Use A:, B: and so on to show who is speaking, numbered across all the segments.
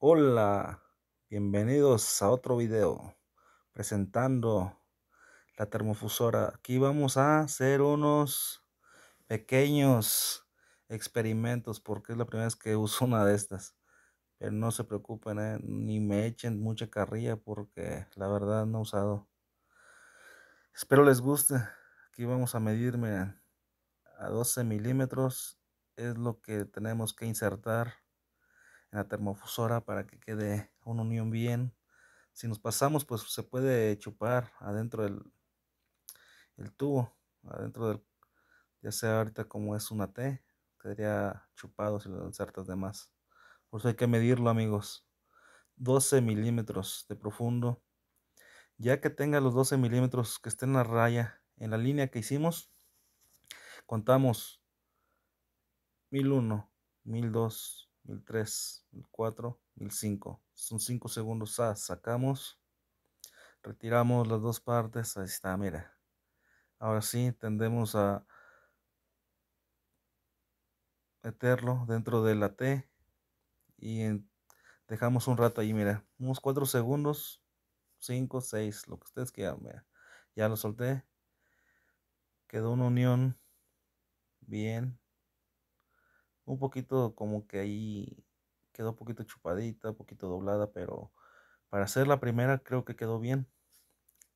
A: Hola, bienvenidos a otro video presentando la termofusora. Aquí vamos a hacer unos pequeños experimentos porque es la primera vez que uso una de estas. Pero no se preocupen, eh, ni me echen mucha carrilla porque la verdad no he usado. Espero les guste. Aquí vamos a medirme a 12 milímetros es lo que tenemos que insertar en la termofusora para que quede una unión bien. Si nos pasamos, pues se puede chupar adentro del el tubo, adentro del, ya sea ahorita como es una T, quedaría chupado si lo insertas de más. Por eso hay que medirlo, amigos. 12 milímetros de profundo. Ya que tenga los 12 milímetros que estén en la raya, en la línea que hicimos, contamos 1001, 1002, 1003, 1004, 1005. Son 5 segundos. Ah, sacamos. Retiramos las dos partes. Ahí está, mira. Ahora sí, tendemos a meterlo dentro de la T. Y dejamos un rato ahí, mira. Unos 4 segundos. 5, 6, lo que ustedes quieran. Mira. Ya lo solté. Quedó una unión bien un poquito como que ahí quedó un poquito chupadita, un poquito doblada, pero para hacer la primera creo que quedó bien.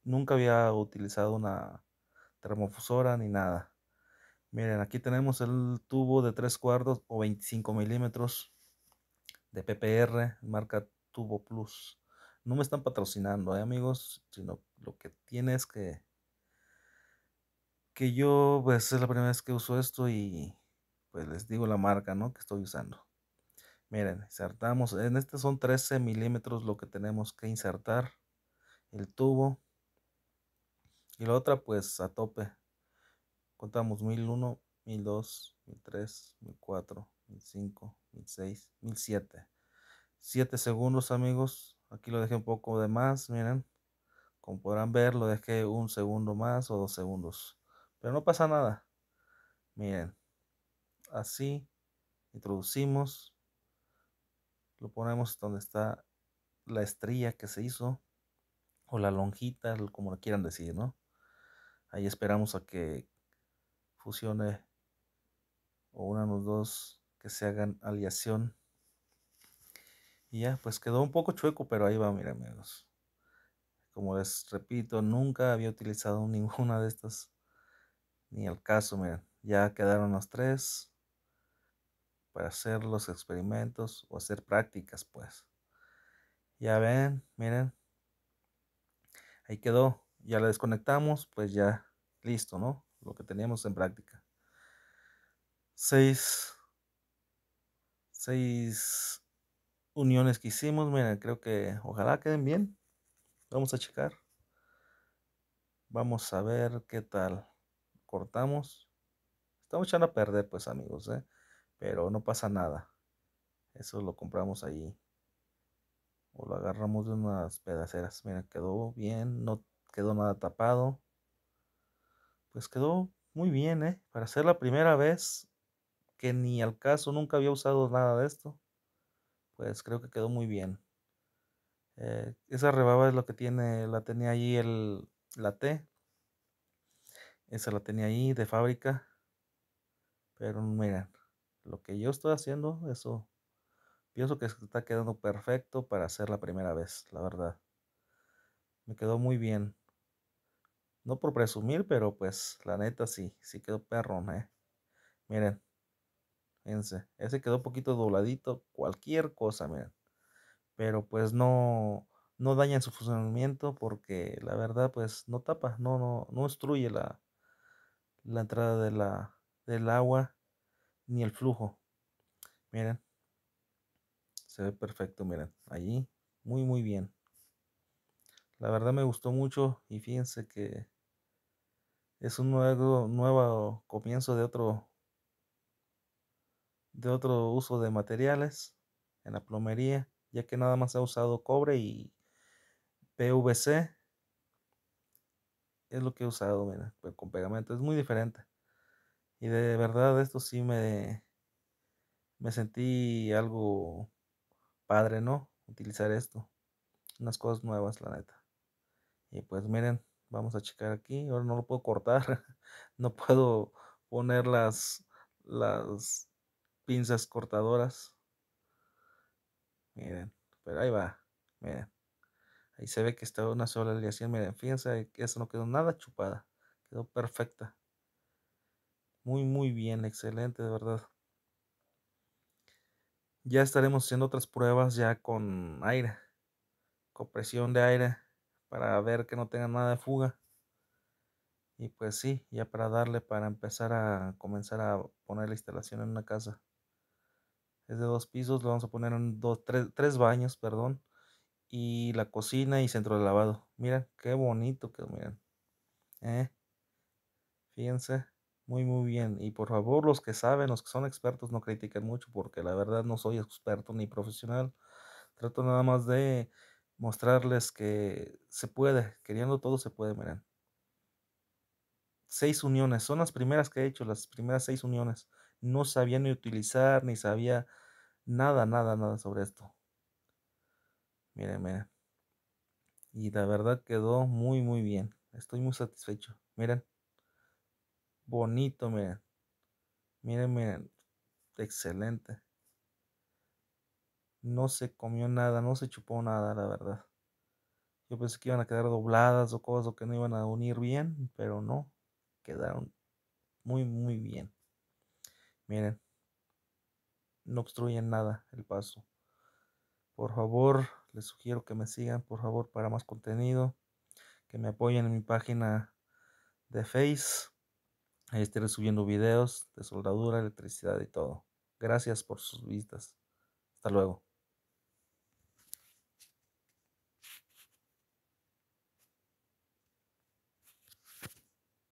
A: Nunca había utilizado una termofusora ni nada. Miren, aquí tenemos el tubo de 3 cuartos o 25 milímetros de PPR, marca Tubo Plus. No me están patrocinando, ¿eh, amigos, sino lo que tiene es que, que yo, pues es la primera vez que uso esto y pues les digo la marca, ¿no? Que estoy usando. Miren, insertamos, en este son 13 milímetros lo que tenemos que insertar, el tubo. Y la otra pues a tope. Contamos 1001, 1002, 1003, 1004, 1005, 1006, 1007. 7 segundos amigos. Aquí lo dejé un poco de más, miren. Como podrán ver, lo dejé un segundo más o dos segundos. Pero no pasa nada. Miren, así, introducimos, lo ponemos donde está la estrella que se hizo, o la lonjita, como lo quieran decir, ¿no? Ahí esperamos a que fusione o una los dos que se hagan aliación Y ya, pues quedó un poco chueco, pero ahí va, miren amigos. Como les repito, nunca había utilizado ninguna de estas. Ni el caso, miren. Ya quedaron los tres para hacer los experimentos o hacer prácticas, pues. Ya ven, miren. Ahí quedó. Ya la desconectamos, pues ya listo, ¿no? Lo que teníamos en práctica. Seis seis uniones que hicimos. Miren, creo que ojalá queden bien. Vamos a checar. Vamos a ver qué tal. Cortamos. Estamos echando a perder, pues amigos. ¿eh? Pero no pasa nada. Eso lo compramos allí. O lo agarramos de unas pedaceras. Mira, quedó bien, no quedó nada tapado. Pues quedó muy bien, ¿eh? Para ser la primera vez que ni al caso nunca había usado nada de esto. Pues creo que quedó muy bien. Eh, esa rebaba es lo que tiene, la tenía allí el, la T. Esa la tenía ahí de fábrica. Pero miren, lo que yo estoy haciendo, eso pienso que está quedando perfecto para hacer la primera vez, la verdad. Me quedó muy bien. No por presumir, pero pues la neta sí, sí quedó perro, ¿eh? Miren, fíjense, ese quedó un poquito dobladito, cualquier cosa, miren. Pero pues no, no en su funcionamiento porque la verdad pues no tapa, no, no, no obstruye la, la entrada de la, del agua ni el flujo. Miren, se ve perfecto, miren, allí, muy muy bien. La verdad me gustó mucho y fíjense que es un nuevo, nuevo comienzo de otro de otro uso de materiales en la plomería, ya que nada más ha usado cobre y PVC. Es lo que he usado, miren, con pegamento. Es muy diferente. Y de verdad esto sí me, me sentí algo padre, ¿no? Utilizar esto. Unas cosas nuevas, la neta. Y pues miren, vamos a checar aquí. Ahora no lo puedo cortar. no puedo poner las, las pinzas cortadoras. Miren, pero ahí va. Miren. Ahí se ve que está una sola aleación. Miren, fíjense que eso no quedó nada chupada. Quedó perfecta. Muy, muy bien, excelente, de verdad. Ya estaremos haciendo otras pruebas ya con aire, con presión de aire, para ver que no tenga nada de fuga. Y pues sí, ya para darle, para empezar a comenzar a poner la instalación en una casa. Es de dos pisos, lo vamos a poner en dos, tres, baños, perdón. Y la cocina y centro de lavado. Mira qué bonito que miren. ¿Eh? Fíjense. Muy, muy bien. Y por favor, los que saben, los que son expertos, no critiquen mucho porque la verdad no soy experto ni profesional. Trato nada más de mostrarles que se puede, queriendo todo se puede, miren. Seis uniones, son las primeras que he hecho, las primeras seis uniones. No sabía ni utilizar, ni sabía nada, nada, nada sobre esto. Miren, miren. Y la verdad quedó muy, muy bien. Estoy muy satisfecho. Miren bonito, miren. Miren, miren. Excelente. No se comió nada, no se chupó nada, la verdad. Yo pensé que iban a quedar dobladas o cosas o que no iban a unir bien, pero no. Quedaron muy, muy bien. Miren. No obstruyen nada el paso. Por favor, les sugiero que me sigan, por favor, para más contenido. Que me apoyen en mi página de Face Ahí estaré subiendo videos de soldadura, electricidad y todo. Gracias por sus vistas. Hasta luego.